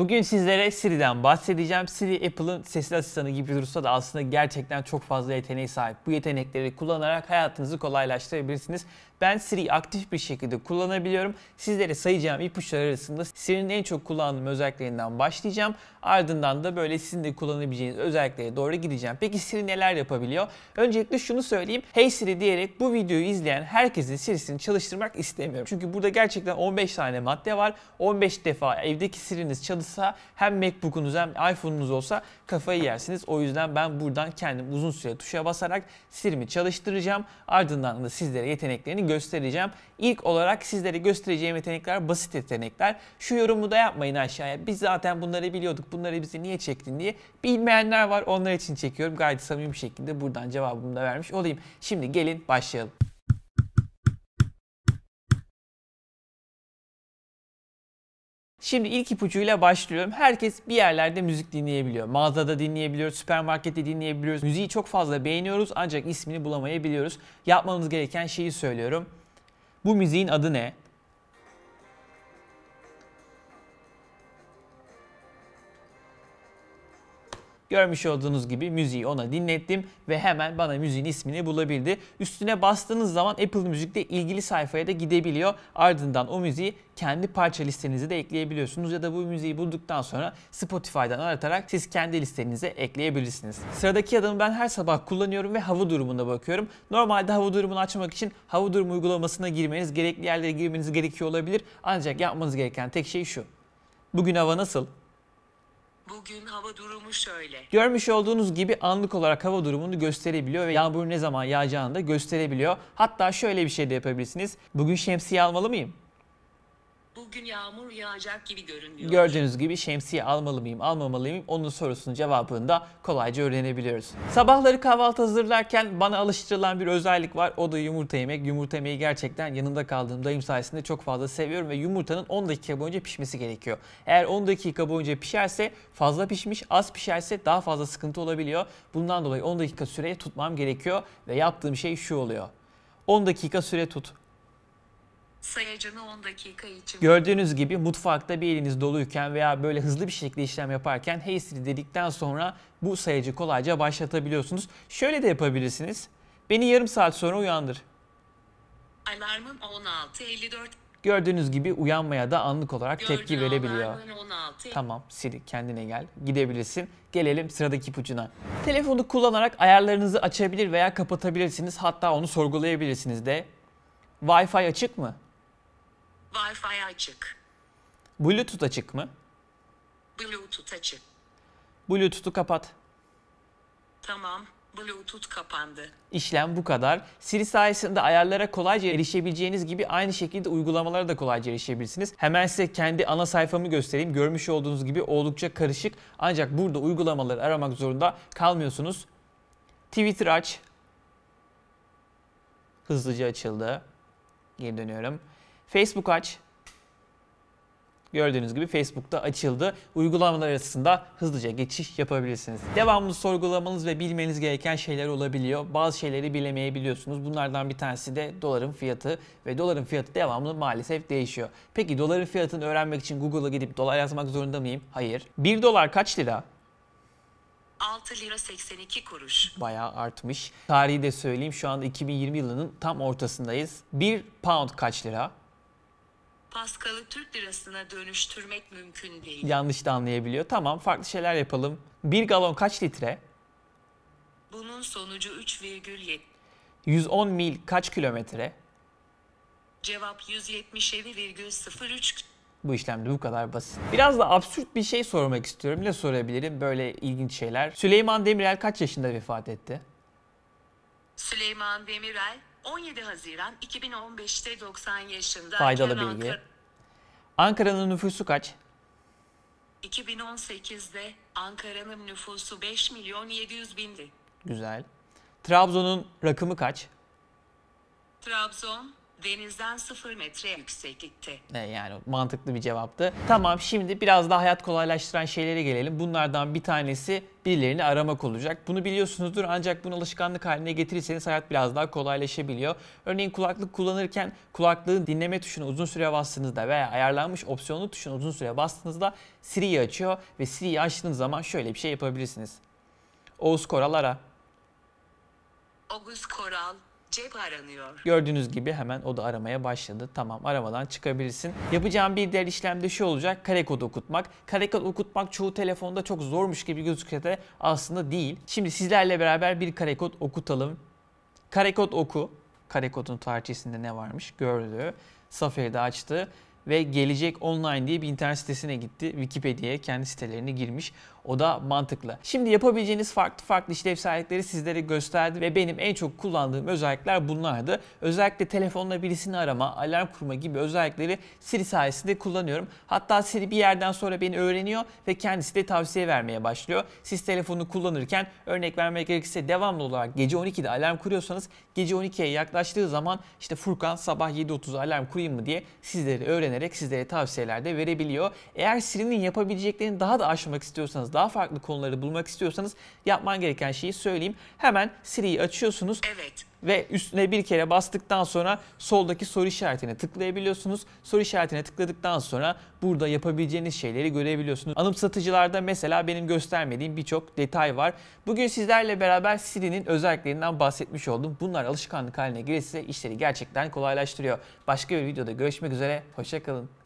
Bugün sizlere Siri'den bahsedeceğim. Siri Apple'ın sesli asistanı gibi durursa da aslında gerçekten çok fazla yeteneği sahip. Bu yetenekleri kullanarak hayatınızı kolaylaştırabilirsiniz. Ben Siri'yi aktif bir şekilde kullanabiliyorum. Sizlere sayacağım ipuçları arasında Siri'nin en çok kullandığım özelliklerinden başlayacağım. Ardından da böyle sizin de kullanabileceğiniz özelliklere doğru gideceğim. Peki Siri neler yapabiliyor? Öncelikle şunu söyleyeyim. Hey Siri diyerek bu videoyu izleyen herkesin Siri'sini çalıştırmak istemiyorum. Çünkü burada gerçekten 15 tane madde var. 15 defa evdeki Siri'niz çalışsa hem MacBook'unuz hem iPhone'unuz olsa kafayı yersiniz. O yüzden ben buradan kendim uzun süre tuşa basarak Siri'mi çalıştıracağım. Ardından da sizlere yeteneklerini göstereceğim. İlk olarak sizlere göstereceğim yetenekler basit yetenekler. Şu yorumu da yapmayın aşağıya. Biz zaten bunları biliyorduk. Bunları bizi niye çektin diye. Bilmeyenler var. Onlar için çekiyorum. Gayet samimi bir şekilde buradan cevabımı da vermiş olayım. Şimdi gelin başlayalım. Şimdi ilk ipucuyla başlıyorum. Herkes bir yerlerde müzik dinleyebiliyor. Mağazada dinleyebiliyoruz, süpermarkette dinleyebiliyoruz. Müziği çok fazla beğeniyoruz ancak ismini bulamayabiliyoruz. Yapmamız gereken şeyi söylüyorum. Bu müziğin adı ne? Görmüş olduğunuz gibi müziği ona dinlettim ve hemen bana müziğin ismini bulabildi. Üstüne bastığınız zaman Apple Müzik'te ilgili sayfaya da gidebiliyor. Ardından o müziği kendi parça listenize de ekleyebiliyorsunuz ya da bu müziği bulduktan sonra Spotify'dan aratarak siz kendi listenize ekleyebilirsiniz. Sıradaki adımı ben her sabah kullanıyorum ve hava durumuna bakıyorum. Normalde hava durumunu açmak için hava durumu uygulamasına girmeniz, gerekli yerlere girmeniz gerekiyor olabilir. Ancak yapmanız gereken tek şey şu. Bugün hava nasıl? Bugün hava durumu şöyle. Görmüş olduğunuz gibi anlık olarak hava durumunu gösterebiliyor ve yağmur ne zaman yağacağını da gösterebiliyor. Hatta şöyle bir şey de yapabilirsiniz. Bugün şemsiye almalı mıyım? Bugün yağmur yağacak gibi görünüyor. Gördüğünüz gibi şemsiye almalı mıyım, almamalı mıyım? Onun sorusunun cevabını da kolayca öğrenebiliyoruz. Sabahları kahvaltı hazırlarken bana alıştırılan bir özellik var. O da yumurta yemek. Yumurta yemeği gerçekten yanında kaldığım dayım sayesinde çok fazla seviyorum ve yumurtanın 10 dakika boyunca pişmesi gerekiyor. Eğer 10 dakika boyunca pişerse fazla pişmiş, az pişerse daha fazla sıkıntı olabiliyor. Bundan dolayı 10 dakika süreye tutmam gerekiyor ve yaptığım şey şu oluyor. 10 dakika süre tut. Sayacını 10 dakika için. Gördüğünüz gibi mutfakta bir eliniz doluyken veya böyle hızlı bir şekilde işlem yaparken hey siri dedikten sonra bu sayacı kolayca başlatabiliyorsunuz. Şöyle de yapabilirsiniz. Beni yarım saat sonra uyandır. Alarmım 16.54. Gördüğünüz gibi uyanmaya da anlık olarak Gördüğün tepki verebiliyor. 16. Tamam Siri kendine gel gidebilirsin. Gelelim sıradaki ipucuna. Telefonu kullanarak ayarlarınızı açabilir veya kapatabilirsiniz. Hatta onu sorgulayabilirsiniz de. Wi-Fi açık mı? Wi-Fi açık. Bluetooth açık mı? Bluetooth açık. Bluetooth'u kapat. Tamam. Bluetooth kapandı. İşlem bu kadar. Siri sayesinde ayarlara kolayca erişebileceğiniz gibi aynı şekilde uygulamalara da kolayca erişebilirsiniz. Hemen size kendi ana sayfamı göstereyim. Görmüş olduğunuz gibi oldukça karışık. Ancak burada uygulamaları aramak zorunda kalmıyorsunuz. Twitter aç. Hızlıca açıldı. Geri dönüyorum. Facebook aç. Gördüğünüz gibi Facebook'ta açıldı. Uygulamalar arasında hızlıca geçiş yapabilirsiniz. Devamlı sorgulamanız ve bilmeniz gereken şeyler olabiliyor. Bazı şeyleri bilemeyebiliyorsunuz. Bunlardan bir tanesi de doların fiyatı ve doların fiyatı devamlı maalesef değişiyor. Peki doların fiyatını öğrenmek için Google'a gidip dolar yazmak zorunda mıyım? Hayır. 1 dolar kaç lira? 6 lira 82 kuruş. Bayağı artmış. Tarihi de söyleyeyim şu anda 2020 yılının tam ortasındayız. 1 pound kaç lira? Paskal'ı Türk lirasına dönüştürmek mümkün değil. Yanlış da anlayabiliyor. Tamam farklı şeyler yapalım. Bir galon kaç litre? Bunun sonucu 3,7. 110 mil kaç kilometre? Cevap 177,03 bu işlemde bu kadar basit. Biraz da absürt bir şey sormak istiyorum. Ne sorabilirim? Böyle ilginç şeyler. Süleyman Demirel kaç yaşında vefat etti? Süleyman Demirel 17 Haziran 2015'te 90 yaşında Faydalı bilgi. Ankara'nın nüfusu kaç? 2018'de Ankara'nın nüfusu 5 milyon 700 bindi. Güzel. Trabzon'un rakımı kaç? Trabzon denizden 0 metre yükseklikte. Ne yani mantıklı bir cevaptı. Tamam şimdi biraz daha hayat kolaylaştıran şeylere gelelim. Bunlardan bir tanesi birilerini aramak olacak. Bunu biliyorsunuzdur ancak bunu alışkanlık haline getirirseniz hayat biraz daha kolaylaşabiliyor. Örneğin kulaklık kullanırken kulaklığın dinleme tuşuna uzun süre bastığınızda veya ayarlanmış opsiyonlu tuşuna uzun süre bastığınızda Siri'yi açıyor ve Siri'yi açtığınız zaman şöyle bir şey yapabilirsiniz. Oğuz Koral ara. Oğuz Koral Cep aranıyor. Gördüğünüz gibi hemen o da aramaya başladı. Tamam aramadan çıkabilirsin. Yapacağım bir diğer işlemde şu olacak. Kare kodu okutmak. Kare kod okutmak çoğu telefonda çok zormuş gibi gözükse de aslında değil. Şimdi sizlerle beraber bir kare kod okutalım. Kare kod oku. Kare kodun tarihçesinde ne varmış gördü. Safari'de açtı ve Gelecek Online diye bir internet sitesine gitti. Wikipedia'ya kendi sitelerine girmiş. O da mantıklı. Şimdi yapabileceğiniz farklı farklı işlev sahipleri sizlere gösterdi ve benim en çok kullandığım özellikler bunlardı. Özellikle telefonla birisini arama, alarm kurma gibi özellikleri Siri sayesinde kullanıyorum. Hatta Siri bir yerden sonra beni öğreniyor ve kendisi de tavsiye vermeye başlıyor. Siz telefonu kullanırken örnek vermek gerekirse devamlı olarak gece 12'de alarm kuruyorsanız gece 12'ye yaklaştığı zaman işte Furkan sabah 7.30 alarm kurayım mı diye sizleri öğrenerek öğrenerek sizlere tavsiyeler de verebiliyor. Eğer Siri'nin yapabileceklerini daha da aşmak istiyorsanız, daha farklı konuları bulmak istiyorsanız yapman gereken şeyi söyleyeyim. Hemen Siri'yi açıyorsunuz. Evet ve üstüne bir kere bastıktan sonra soldaki soru işaretine tıklayabiliyorsunuz. Soru işaretine tıkladıktan sonra burada yapabileceğiniz şeyleri görebiliyorsunuz. Anımsatıcılarda mesela benim göstermediğim birçok detay var. Bugün sizlerle beraber Siri'nin özelliklerinden bahsetmiş oldum. Bunlar alışkanlık haline gelirse işleri gerçekten kolaylaştırıyor. Başka bir videoda görüşmek üzere. Hoşçakalın.